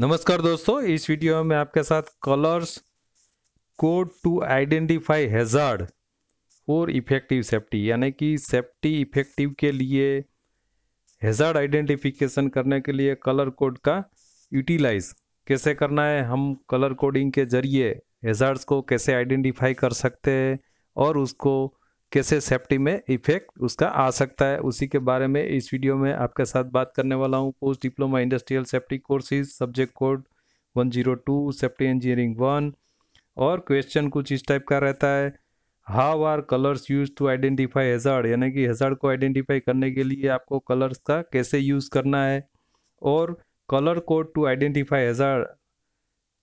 नमस्कार दोस्तों इस वीडियो में आपके साथ colours code to identify hazard और इफेक्टिव सेफ्टी यानी कि सेफ्टी इफेक्टिव के लिए हेजार्ड आइडेंटिफिकेशन करने के लिए कलर कोड का यूटिलाइज कैसे करना है हम कलर कोडिंग के जरिए हेजार्ड्स को कैसे आइडेंटिफाई कर सकते हैं और उसको कैसे सेफ्टी में इफेक्ट उसका आ सकता है उसी के बारे में इस वीडियो में आपके साथ बात करने वाला हूँ post diploma industrial safety courses subject code 102 safety engineering one और क्वेश्चन कुछ इस टाइप का रहता है how are colours use to identify hazard यानी कि हेजार्ड को आइडेंटिफाई करने के लिए आपको कलर्स का कैसे यूज़ करना है और colour code to identify hazard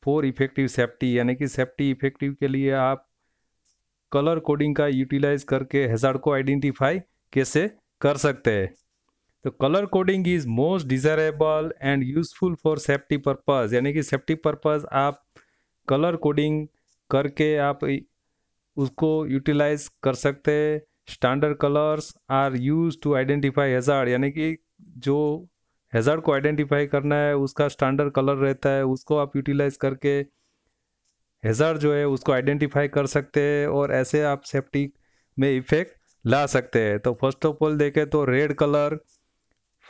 for effective safety यानी कि सेफ्टी इफेक्टिव के लिए आप कलर कोडिंग का यूटिलाइज करके हेजार्ड को आइडेंटिफाई कैसे कर सकते हैं तो colour coding is most desirable and useful for safety purpose यानी कि सेफ्टी पर्पज़ आप कलर कोडिंग करके आप उसको यूटिलाइज कर सकते हैं standard colours are use to identify hazard यानी कि जो हेजार्ड को आइडेंटिफाई करना है उसका स्टैंडर्ड कलर रहता है उसको आप यूटिलाइज करके हेज़ार जो है उसको आइडेंटिफाई कर सकते हैं और ऐसे आप सेफ्टी में इफेक्ट ला सकते हैं तो फर्स्ट ऑफ ऑल देखें तो red colour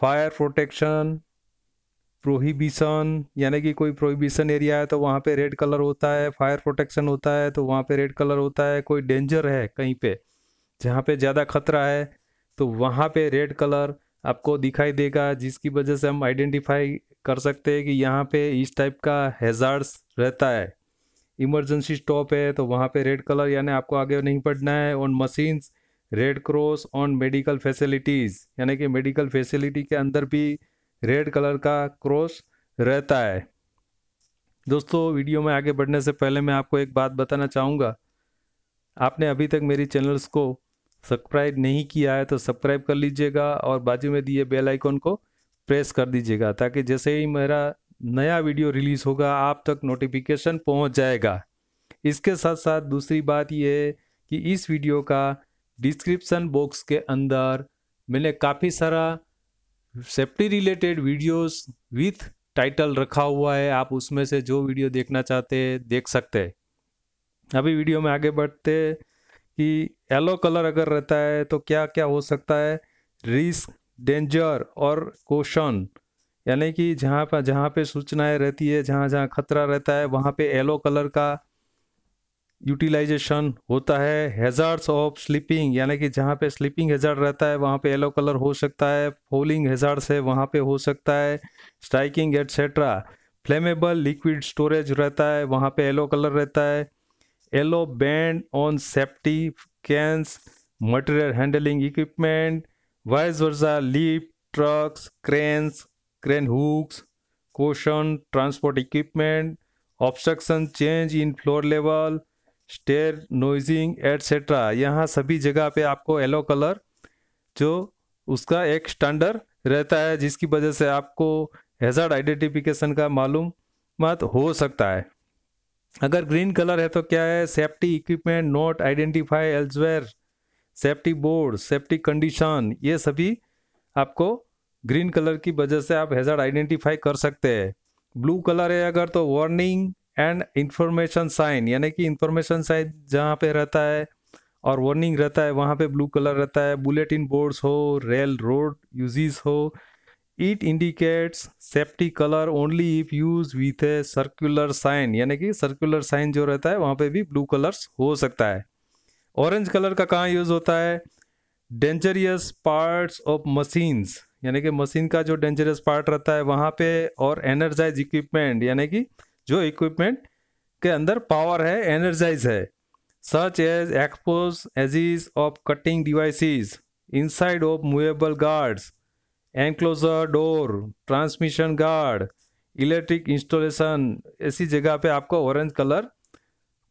fire protection prohibition यानी कि कोई प्रोहिबिशन एरिया है तो वहाँ पे रेड कलर होता है फायर प्रोटेक्शन होता है तो वहाँ पे रेड कलर होता है कोई डेंजर है कहीं पे जहाँ पे ज़्यादा खतरा है तो वहाँ पे रेड कलर आपको दिखाई देगा जिसकी वजह से हम आइडेंटिफाई कर सकते हैं कि यहाँ पे इस टाइप का हेजार्स रहता है इमरजेंसी स्टॉप है तो वहाँ पे रेड कलर यानी आपको आगे नहीं पढ़ना है on machines red cross on medical facilities यानी कि मेडिकल फैसिलिटी के अंदर भी रेड कलर का क्रॉस रहता है दोस्तों वीडियो में आगे बढ़ने से पहले मैं आपको एक बात बताना चाहूँगा आपने अभी तक मेरी चैनल्स को सब्सक्राइब नहीं किया है तो सब्सक्राइब कर लीजिएगा और बाजू में दिए बेल आइकॉन को प्रेस कर दीजिएगा ताकि जैसे ही मेरा नया वीडियो रिलीज़ होगा आप तक नोटिफिकेशन पहुंच जाएगा इसके साथ साथ दूसरी बात यह है कि इस वीडियो का डिस्क्रिप्शन बॉक्स के अंदर मैंने काफ़ी सारा safety related videos with title रखा हुआ है आप उसमें से जो वीडियो देखना चाहते हैं देख सकते हैं अभी वीडियो में आगे बढ़ते कि येलो कलर अगर रहता है तो क्या क्या हो सकता है रिस्क डेंजर और कोशन यानी कि जहाँ पर जहाँ पे सूचनाएं रहती है जहाँ जहाँ खतरा रहता है वहाँ पे येलो कलर का यूटिलाइजेशन होता है हेजार्ड्स ऑफ स्लीपिंग यानी कि जहाँ पे स्लीपिंग हेजार्ड रहता है वहाँ पे येलो कलर हो सकता है फॉलिंग हेजार्ड्स है वहाँ पे हो सकता है striking etcetera flammable liquid storage रहता है वहाँ पे येलो कलर रहता है yellow band on safety cans material handling equipment vice versa lift trucks cranes crane hooks caution transport equipment obstruction change in floor level stair nosing etcetera यहाँ सभी जगह पे आपको येलो कलर जो उसका एक स्टैंडर्ड रहता है जिसकी वजह से आपको हेजार्ड आइडेंटिफिकेशन का मालूम मत हो सकता है अगर ग्रीन कलर है तो क्या है safety equipment not identify elsewhere safety board safety condition ये सभी आपको ग्रीन कलर की वजह से आप हैजर्ड आइडेंटिफाई कर सकते हैं ब्लू कलर है अगर तो वार्निंग एंड इंफॉर्मेशन साइन यानी कि इंफॉर्मेशन साइन जहाँ पे रहता है और वार्निंग रहता है वहाँ पे ब्लू कलर रहता है बुलेटिन बोर्ड्स हो रेल रोड यूजेस हो it indicates safety colour only if use with a circular sign यानी कि सर्कुलर साइन जो रहता है वहाँ पे भी ब्लू कलर्स हो सकता है ऑरेंज कलर का कहाँ यूज होता है डेंजरियस पार्ट्स ऑफ मशीन्स यानी कि मशीन का जो डेंजरस पार्ट रहता है वहाँ पे और एनर्जाइज इक्विपमेंट यानी कि जो इक्विपमेंट के अंदर पावर है एनर्जाइज है such as expose edges of cutting in inside of movable guards enclosure door transmission guard electric installation ऐसी जगह पे आपको ऑरेंज कलर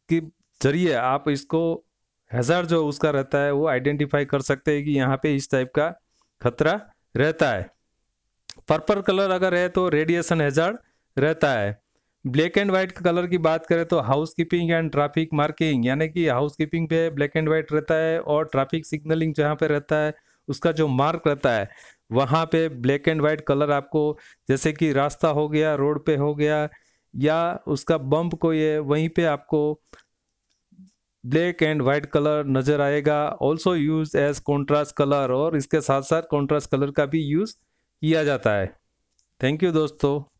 के जरिए आप इसको हज़ार जो उसका रहता है वो आइडेंटिफाई कर सकते हैं कि यहाँ पे इस टाइप का खतरा रहता है पर्पल कलर अगर है तो रेडिएशन हेजार्ड रहता है ब्लैक एंड व्हाइट कलर की बात करें तो house keeping and traffic marking यानी कि हाउस कीपिंग पे ब्लैक एंड व्हाइट रहता है और ट्रैफिक सिग्नलिंग जहाँ पे रहता है उसका जो मार्क रहता है वहाँ पे ब्लैक एंड वाइट कलर आपको जैसे कि रास्ता हो गया रोड पे हो गया या उसका बम्प कोई है वहीं पे आपको ब्लैक एंड वाइट कलर नजर आएगा also use as contrast colour और इसके साथ साथ कॉन्ट्रास्ट कलर का भी यूज़ किया जाता है थैंक यू दोस्तों